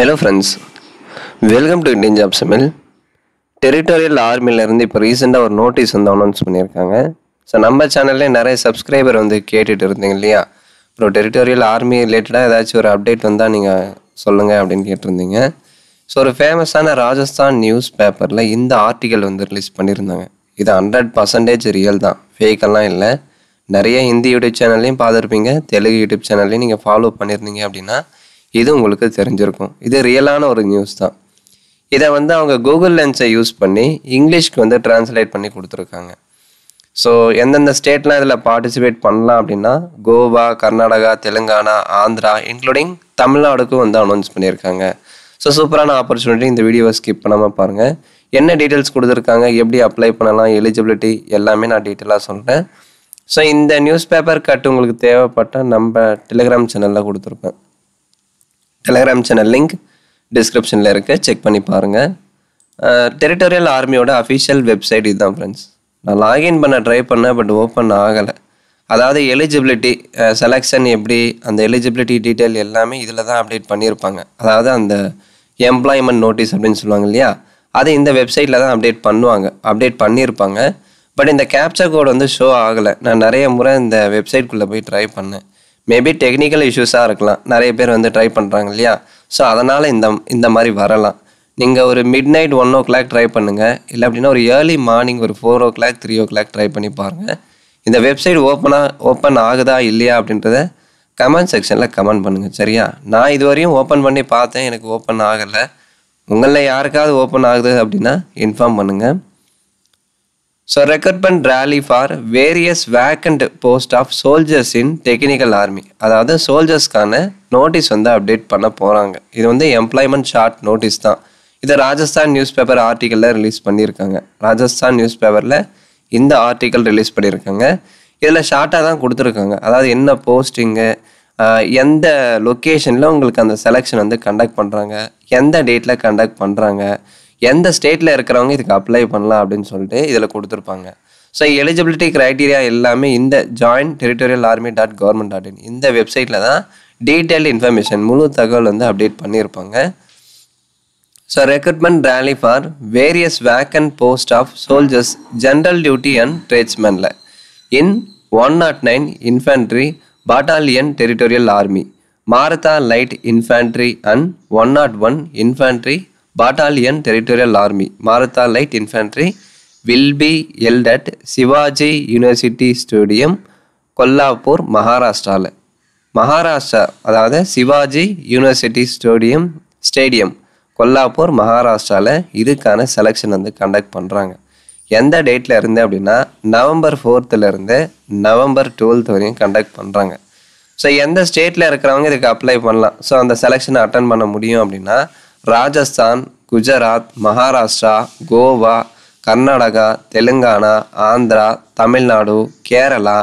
hello friends welcome to Indian job சமில் territorial ஆர்மிலேருந்து இப்போ ரீசெண்டாக ஒரு நோட்டீஸ் வந்து அனௌன்ஸ் பண்ணியிருக்காங்க ஸோ நம்ம சேனல்லே நிறைய சப்ஸ்கிரைபர் வந்து கேட்டுட்டு இருந்தீங்க இல்லையா ப்ரோ டெரிட்டோரியல் ஆர்மி ரிலேட்டடாக ஏதாச்சும் ஒரு அப்டேட் வந்தால் நீங்கள் சொல்லுங்கள் அப்படின்னு கேட்டிருந்தீங்க ஸோ ஒரு ஃபேமஸான ராஜஸ்தான் நியூஸ் பேப்பரில் இந்த ஆர்டிக்கல் வந்து ரிலீஸ் பண்ணியிருந்தாங்க இது ஹண்ட்ரட் பர்சன்டேஜ் ரியல் தான் ஃபேக்கெல்லாம் இல்லை நிறைய ஹிந்தி யூடியூப் சேனல்லையும் பார்த்துருப்பீங்க தெலுங்கு யூடியூப் சேனல்லையும் நீங்கள் ஃபாலோ பண்ணியிருந்தீங்க அப்படின்னா இது உங்களுக்கு தெரிஞ்சிருக்கும் இது ரியலான ஒரு நியூஸ் தான் இதை வந்து அவங்க கூகுள் லென்ஸை யூஸ் பண்ணி இங்கிலீஷ்க்கு வந்து டிரான்ஸ்லேட் பண்ணி கொடுத்துருக்காங்க ஸோ எந்தெந்த ஸ்டேட்லாம் இதில் பார்ட்டிசிபேட் பண்ணலாம் அப்படின்னா கோவா கர்நாடகா தெலுங்கானா ஆந்திரா இன்க்ளூடிங் தமிழ்நாடுக்கும் வந்து அனௌன்ஸ் பண்ணியிருக்காங்க ஸோ சூப்பரான ஆப்பர்ச்சுனிட்டி இந்த வீடியோவை ஸ்கிப் பண்ணாமல் பாருங்கள் என்ன டீட்டெயில்ஸ் கொடுத்துருக்காங்க எப்படி அப்ளை பண்ணலாம் எலிஜிபிலிட்டி எல்லாமே நான் டீட்டெயிலாக சொல்கிறேன் ஸோ இந்த நியூஸ் பேப்பர் கட் உங்களுக்கு தேவைப்பட்டால் நம்ம டெலிகிராம் சேனலில் கொடுத்துருப்பேன் டெலகிராம் சேனல் லிங்க் டிஸ்கிரிப்ஷனில் இருக்குது செக் பண்ணி பாருங்கள் டெரிட்டோரியல் ஆர்மியோட அஃபிஷியல் வெப்சைட் இதுதான் ஃப்ரெண்ட்ஸ் நான் லாகின் பண்ண ட்ரை பண்ணேன் பட் ஓப்பன் ஆகலை அதாவது எலிஜிபிலிட்டி செலெக்ஷன் எப்படி அந்த எலிஜிபிலிட்டி டீட்டெயில் எல்லாமே இதில் தான் அப்டேட் பண்ணியிருப்பாங்க அதாவது அந்த எம்ப்ளாய்மெண்ட் நோட்டீஸ் அப்படின்னு சொல்லுவாங்க இல்லையா அது இந்த வெப்சைட்டில் தான் அப்டேட் பண்ணுவாங்க அப்டேட் பண்ணியிருப்பாங்க பட் இந்த கேப்சர் கோடு வந்து ஷோ ஆகலை நான் நிறைய முறை இந்த வெப்சைட்குள்ளே போய் ட்ரை பண்ணேன் மேபி டெக்னிக்கல் இஷ்யூஸாக இருக்கலாம் நிறைய பேர் வந்து ட்ரை பண்ணுறாங்க இல்லையா ஸோ அதனால் இந்த இந்த மாதிரி வரலாம் நீங்கள் ஒரு midnight one o'clock try பண்ணுங்கள் இல்லை அப்படின்னா ஒரு ஏர்லி மார்னிங் ஒரு four o'clock three o'clock try பண்ணி பாருங்கள் இந்த வெப்சைட் ஓப்பனாக ஓப்பன் ஆகுதா இல்லையா அப்படின்றத கமெண்ட் செக்ஷனில் கமெண்ட் பண்ணுங்கள் சரியா நான் இது வரையும் ஓப்பன் பண்ணி பார்த்தேன் எனக்கு ஓப்பன் ஆகலை உங்களில் யாருக்காவது ஓப்பன் ஆகுது அப்படின்னா இன்ஃபார்ம் பண்ணுங்கள் so recruitment rally for various vacant post of soldiers in technical army அதாவது சோல்ஜர்ஸ்க்கான நோட்டீஸ் வந்து அப்டேட் பண்ண போகிறாங்க இது வந்து எம்ப்ளாய்மெண்ட் ஷார்ட் நோட்டீஸ் தான் இதை ராஜஸ்தான் நியூஸ் பேப்பர் ஆர்டிக்கலில் ரிலீஸ் பண்ணியிருக்காங்க ராஜஸ்தான் நியூஸ் பேப்பரில் இந்த ஆர்டிக்கல் ரிலீஸ் பண்ணியிருக்காங்க இதில் ஷார்ட்டாக தான் கொடுத்துருக்காங்க அதாவது என்ன போஸ்டிங்கு எந்த லொக்கேஷனில் உங்களுக்கு அந்த செலெக்ஷன் வந்து கண்டக்ட் பண்ணுறாங்க எந்த டேட்டில் கண்டக்ட் பண்ணுறாங்க எந்த ஸ்டேட்டில் இருக்கிறவங்க இதுக்கு அப்ளை பண்ணலாம் அப்படின்னு சொல்லிட்டு இதில் கொடுத்துருப்பாங்க ஸோ எலிஜிபிலிட்டி க்ரைட்டீரியா எல்லாமே இந்த join territorial army dot government dot in இந்த வெப்சைட்டில் தான் டீட்டெயில் இன்ஃபர்மேஷன் முழு தகவல் வந்து அப்டேட் பண்ணியிருப்பாங்க so recruitment rally for various vacant post of soldiers general duty and ட்ரேட்ஸ்மேனில் in one nought nine infantry battalion territorial army Maratha light infantry and one nought one infantry battalion territorial army Maratha light infantry will be held at Shivaji university stadium Kolhapur மகாராஷ்டிராவில் மகாராஷ்டிரா அதாவது Shivaji university stadium stadium Kolhapur மகாராஷ்டிராவில் இதுக்கான selection வந்து conduct பண்ணுறாங்க எந்த டேட்டில் இருந்து அப்படின்னா நவம்பர் ஃபோர்த்துலேருந்து நவம்பர் டுவெல்த் வரையும் கண்டக்ட் பண்ணுறாங்க ஸோ எந்த ஸ்டேட்டில் இருக்கிறவங்க இதுக்கு அப்ளை பண்ணலாம் ஸோ அந்த செலெக்ஷனை அட்டன் பண்ண முடியும் அப்படின்னா Rajasthan Gujarat Maharashtra Goa Karnataka Telangana Andhra Tamil Nadu Kerala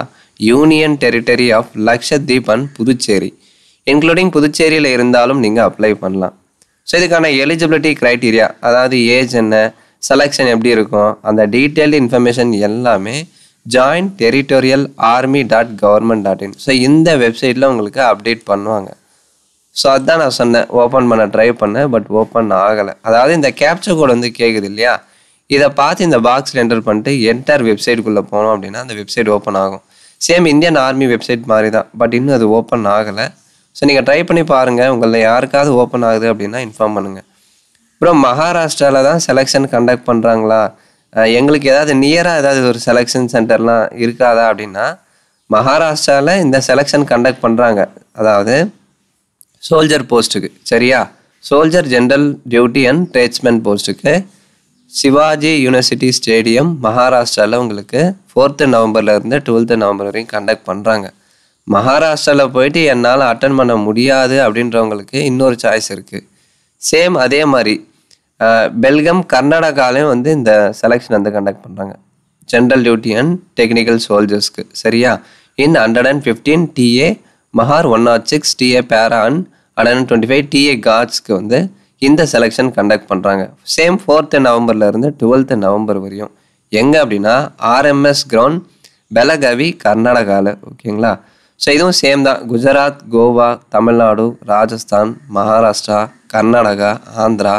union territory of Lakshadweep and Puducherry including புதுச்சேரியில் இருந்தாலும் நீங்கள் அப்ளை பண்ணலாம் ஸோ இதுக்கான எலிஜிபிலிட்டி க்ரைட்டீரியா அதாவது ஏஜ் என்ன செலெக்ஷன் எப்படி இருக்கும் அந்த டீட்டெயில்டு இன்ஃபர்மேஷன் எல்லாமே joint territorial army dot government dot in so இந்த வெப்சைட்டில் உங்களுக்கு அப்டேட் பண்ணுவாங்க ஸோ அதுதான் நான் சொன்னேன் ஓப்பன் பண்ண ட்ரை பண்ணேன் பட் ஓப்பன் ஆகலை அதாவது இந்த கேப்சர் கோடு வந்து கேட்குது இல்லையா இதை பார்த்து இந்த பாக்ஸில் என்டர் பண்ணிட்டு என்டர் வெப்சைட்டுக்குள்ளே போனோம் அப்படின்னா அந்த வெப்சைட் ஓப்பன் ஆகும் சேம் இந்தியன் ஆர்மி வெப்சைட் மாதிரி தான் பட் இன்னும் அது ஓப்பன் ஆகலை ஸோ நீங்கள் ட்ரை பண்ணி பாருங்கள் உங்களில் யாருக்காவது ஓப்பன் ஆகுது அப்படின்னா இன்ஃபார்ம் பண்ணுங்கள் அப்புறம் மகாராஷ்டிராவில் தான் செலெக்ஷன் கண்டக்ட் பண்ணுறாங்களா எங்களுக்கு ஏதாவது நியராக ஏதாவது ஒரு செலெக்ஷன் சென்டர்லாம் இருக்காதா அப்படின்னா மகாராஷ்டிராவில் இந்த செலெக்ஷன் கண்டக்ட் பண்ணுறாங்க அதாவது சோல்ஜர் போஸ்ட்டுக்கு சரியா soldier general duty and tradesman போஸ்ட்டுக்கு சிவாஜி யூனிவர்சிட்டி ஸ்டேடியம் மகாராஷ்டிராவில் உங்களுக்கு ஃபோர்த்து நவம்பர்லேருந்து டுவெல்த்து நவம்பர் வரையும் கண்டக்ட் பண்ணுறாங்க மகாராஷ்டிராவில் போயிட்டு என்னால் அட்டன் பண்ண முடியாது அப்படின்றவங்களுக்கு இன்னொரு சாய்ஸ் இருக்குது சேம் அதே மாதிரி பெல்கம் கர்நாடகாலையும் வந்து இந்த செலெக்ஷன் வந்து கண்டக்ட் பண்ணுறாங்க ஜென்ரல் டியூட்டி அண்ட் டெக்னிக்கல் சோல்ஜர்ஸ்க்கு சரியா in hundred and fifteen TA Mahar one nought six TA para and அடனன் டுவெண்ட்டி ஃபைவ் டிஏ கார்ட்ஸ்க்கு வந்து இந்த செலெக்ஷன் கண்டக்ட் பண்ணுறாங்க சேம் ஃபோர்த்து நவம்பர்லேருந்து டுவெல்த்து நவம்பர் வரையும் எங்கே அப்படின்னா ஆர்எம்எஸ் கிரவுண்ட் பெலகவி கர்நாடகாவில் ஓகேங்களா ஸோ இதுவும் சேம் தான் குஜராத் கோவா தமிழ்நாடு ராஜஸ்தான் மகாராஷ்டிரா கர்நாடகா ஆந்திரா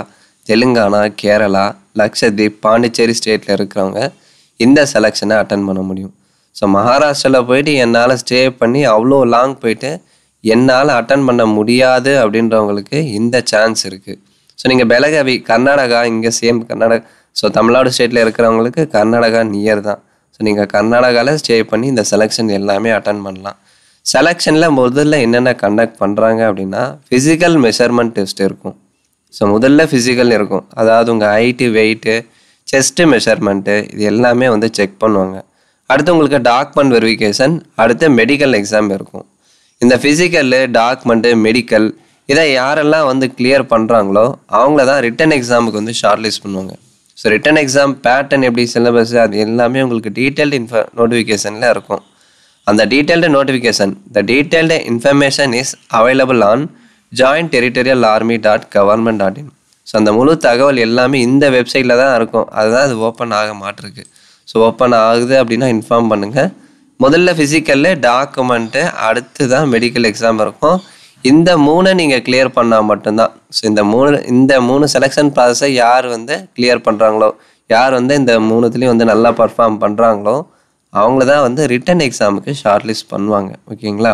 தெலுங்கானா கேரளா லக்ஷதீப் பாண்டிச்சேரி ஸ்டேட்டில் இருக்கிறவங்க இந்த செலெக்ஷனை அட்டன் பண்ண முடியும் ஸோ மகாராஷ்டிராவில் போயிட்டு என்னால் ஸ்டே பண்ணி அவ்வளோ லாங் போயிட்டு என்னால் அட்டன் பண்ண முடியாது அப்படின்றவங்களுக்கு இந்த சான்ஸ் இருக்குது ஸோ நீங்கள் பெலகவி கர்நாடகா இங்கே சேம் கர்நாடகா ஸோ தமிழ்நாடு ஸ்டேட்டில் இருக்கிறவங்களுக்கு கர்நாடகா நியர் தான் ஸோ நீங்கள் கர்நாடகாவில் ஸ்டே பண்ணி இந்த செலெக்ஷன் எல்லாமே அட்டன் பண்ணலாம் செலெக்ஷனில் முதல்ல என்னென்ன கண்டக்ட் பண்ணுறாங்க அப்படின்னா ஃபிசிக்கல் மெஷர்மெண்ட் டெஸ்ட் இருக்கும் ஸோ முதல்ல ஃபிசிக்கல் இருக்கும் அதாவது உங்கள் ஹைட்டு வெயிட்டு செஸ்ட்டு மெஷர்மெண்ட்டு இது எல்லாமே வந்து செக் பண்ணுவாங்க அடுத்து உங்களுக்கு டாக்மெண்ட் வெரிஃபிகேஷன் அடுத்து மெடிக்கல் எக்ஸாம் இருக்கும் இந்த ஃபிசிக்கல் டாக்குமெண்ட்டு மெடிக்கல் இதை யாரெல்லாம் வந்து கிளியர் பண்ணுறாங்களோ அவங்கள தான் ரிட்டன் எக்ஸாமுக்கு வந்து ஷார்ட்லிஸ்ட் பண்ணுவாங்க ஸோ ரிட்டன் எக்ஸாம் பேட்டர்ன் எப்படி சிலபஸ் அது எல்லாமே உங்களுக்கு டீட்டெயில்டு இன்ஃப நோட்டிஃபிகேஷனில் இருக்கும் அந்த detailed notification the detailed information is available on joint territorial army dot government dot in so அந்த முழு தகவல் எல்லாமே இந்த வெப்சைட்டில் தான் இருக்கும் அதுதான் அது ஓப்பன் ஆக மாட்டிருக்கு ஸோ ஓப்பன் ஆகுது அப்படின்னா இன்ஃபார்ம் பண்ணுங்கள் முதல்ல ஃபிசிக்கல்லு டாக்குமெண்ட்டு அடுத்து தான் மெடிக்கல் எக்ஸாம் இருக்கும் இந்த மூணை நீங்கள் கிளியர் பண்ணால் மட்டும்தான் ஸோ இந்த மூணு இந்த மூணு செலெக்ஷன் ப்ராசஸை யார் வந்து கிளியர் பண்ணுறாங்களோ யார் வந்து இந்த மூணுத்துலேயும் வந்து நல்லா பர்ஃபார்ம் பண்ணுறாங்களோ அவங்கள தான் வந்து ரிட்டன் எக்ஸாமுக்கு ஷார்ட் லிஸ்ட் பண்ணுவாங்க ஓகேங்களா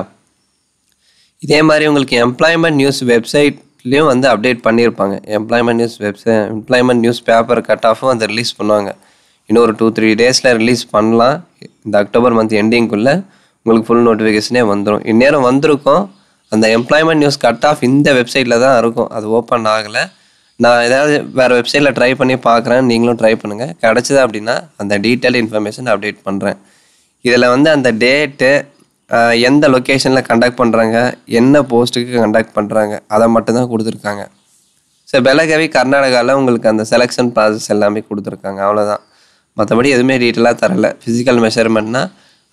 இதே மாதிரி உங்களுக்கு எம்ப்ளாய்மெண்ட் நியூஸ் வெப்சைட்லேயும் வந்து அப்டேட் பண்ணியிருப்பாங்க employment news website employment news paper cut ஆஃபும் வந்து ரிலீஸ் பண்ணுவாங்க இன்னொரு டூ த்ரீ டேஸில் ரிலீஸ் பண்ணலாம் இந்த அக்டோபர் மந்த் எண்டிங்குள்ளே உங்களுக்கு ஃபுல் நோட்டிஃபிகேஷனே வந்துடும் இந்நேரம் வந்திருக்கும் அந்த எம்ப்ளாய்மெண்ட் நியூஸ் கட் ஆஃப் இந்த வெப்சைட்டில் தான் இருக்கும் அது ஓப்பன் ஆகலை நான் ஏதாவது வேறு வெப்சைட்டில் ட்ரை பண்ணி பார்க்குறேன் நீங்களும் ட்ரை பண்ணுங்கள் கிடச்சிது அப்படின்னா அந்த டீட்டெயில் இன்ஃபர்மேஷன் அப்டேட் பண்ணுறேன் இதில் வந்து அந்த டேட்டு எந்த லொக்கேஷனில் கண்டக்ட் பண்ணுறாங்க என்ன போஸ்ட்டுக்கு கண்டக்ட் பண்ணுறாங்க அதை மட்டும்தான் கொடுத்துருக்காங்க ஸோ பெலகவி கர்நாடகாவில் உங்களுக்கு அந்த செலெக்ஷன் ப்ராசஸ் எல்லாமே கொடுத்துருக்காங்க அவ்வளோதான் மற்றபடி எதுவுமே டீட்டெயிலாக தரலை ஃபிசிக்கல் மெஷர்மெண்ட்னா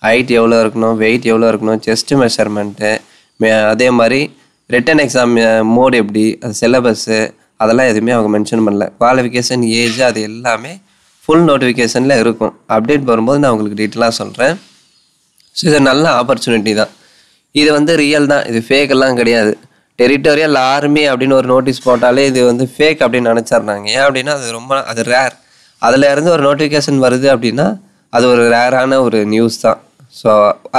ஹைட் எவ்வளோ இருக்கணும் வெயிட் எவ்வளோ இருக்கணும் செஸ்ட்டு மெஷர்மெண்ட்டு மே அதே மாதிரி ரிட்டன் எக்ஸாம் மோடு எப்படி அது சிலபஸ்ஸு அதெல்லாம் எதுவுமே அவங்க மென்ஷன் பண்ணல குவாலிஃபிகேஷன் ஏஜ் அது எல்லாமே ஃபுல் நோட்டிஃபிகேஷனில் இருக்கும் அப்டேட் வரும்போது நான் உங்களுக்கு டீட்டெயிலாக சொல்கிறேன் ஸோ இது நல்ல ஆப்பர்ச்சுனிட்டி தான் இது வந்து ரியல் தான் இது ஃபேக்கெல்லாம் கிடையாது டெரிட்டோரியல் ஆர்மி அப்படின்னு ஒரு நோட்டீஸ் போட்டாலே இது வந்து ஃபேக் அப்படின்னு நினச்சிட்றாங்க ஏன் அப்படின்னா அது ரொம்ப அது ரேர் அதில் இருந்து ஒரு நோட்டிஃபிகேஷன் வருது அப்படின்னா அது ஒரு ரேரான ஒரு நியூஸ் தான் ஸோ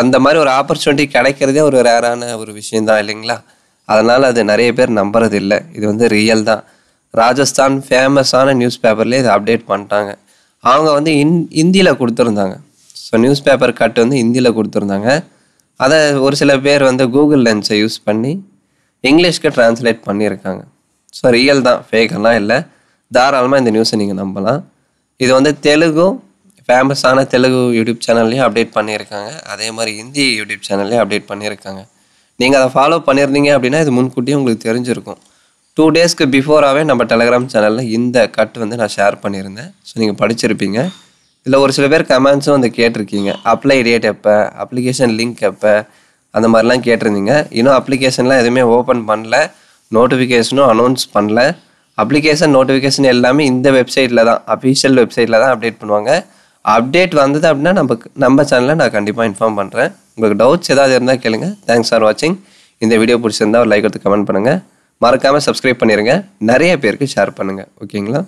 அந்த மாதிரி ஒரு ஆப்பர்ச்சுனிட்டி கிடைக்கிறதே ஒரு ரேரான ஒரு விஷயந்தான் இல்லைங்களா அதனால் அது நிறைய பேர் நம்புறது இல்லை இது வந்து ரியல் தான் ராஜஸ்தான் ஃபேமஸான நியூஸ் பேப்பர்லேயே இதை அப்டேட் பண்ணிட்டாங்க அவங்க வந்து இந் இந்தியில் கொடுத்துருந்தாங்க ஸோ நியூஸ் பேப்பர் கட் வந்து இந்தியில் கொடுத்துருந்தாங்க அதை ஒரு சில பேர் வந்து கூகுள் லென்ஸை யூஸ் பண்ணி இங்கிலீஷ்க்கு ட்ரான்ஸ்லேட் பண்ணியிருக்காங்க ஸோ ரியல் தான் ஃபேக்கெல்லாம் இல்லை தாராளமாக இந்த நியூஸை நீங்கள் நம்பலாம் இது வந்து தெலுங்கு ஃபேமஸான தெலுங்கு யூடியூப் சேனல்லையும் அப்டேட் பண்ணியிருக்காங்க அதே மாதிரி ஹிந்தி யூடியூப் சேனல்லையும் அப்டேட் பண்ணியிருக்காங்க நீங்கள் அதை ஃபாலோ பண்ணியிருந்தீங்க அப்படின்னா இது முன்கூட்டியே உங்களுக்கு தெரிஞ்சிருக்கும் டூ டேஸ்க்கு பிஃபோராகவே நம்ம டெலகிராம் சேனலில் இந்த கட் வந்து நான் ஷேர் பண்ணியிருந்தேன் ஸோ நீங்கள் படிச்சிருப்பீங்க இதில் ஒரு சில பேர் கமெண்ட்ஸும் வந்து கேட்டிருக்கீங்க அப்ளை டேட் எப்போ அப்ளிகேஷன் லிங்க் எப்போ அந்த மாதிரிலாம் கேட்டிருந்தீங்க இன்னும் அப்ளிகேஷன்லாம் எதுவுமே ஓப்பன் பண்ணல நோட்டிஃபிகேஷனும் அனௌன்ஸ் பண்ணல அப்ளிகேஷன் நோட்டிஃபிகேஷன் எல்லாமே இந்த வெப்சைட்டில் தான் அஃபிஷியல் வெப்சைட்டில் தான் அப்டேட் பண்ணுவாங்க அப்டேட் வந்தது அப்படின்னா நம்ம நம்ம சேனலில் நான் கண்டிப்பாக இன்ஃபார்ம் பண்ணுறேன் உங்களுக்கு டவுட்ஸ் ஏதாவது இருந்தால் கேளுங்க தேங்க்ஸ் ஃபார் வாட்சிங் இந்த வீடியோ பிடிச்சிருந்தா ஒரு லைக் எடுத்து கமெண்ட் பண்ணுங்கள் மறக்காமல் சப்ஸ்கிரைப் பண்ணிடுங்க நிறைய பேருக்கு ஷேர் பண்ணுங்கள் ஓகேங்களா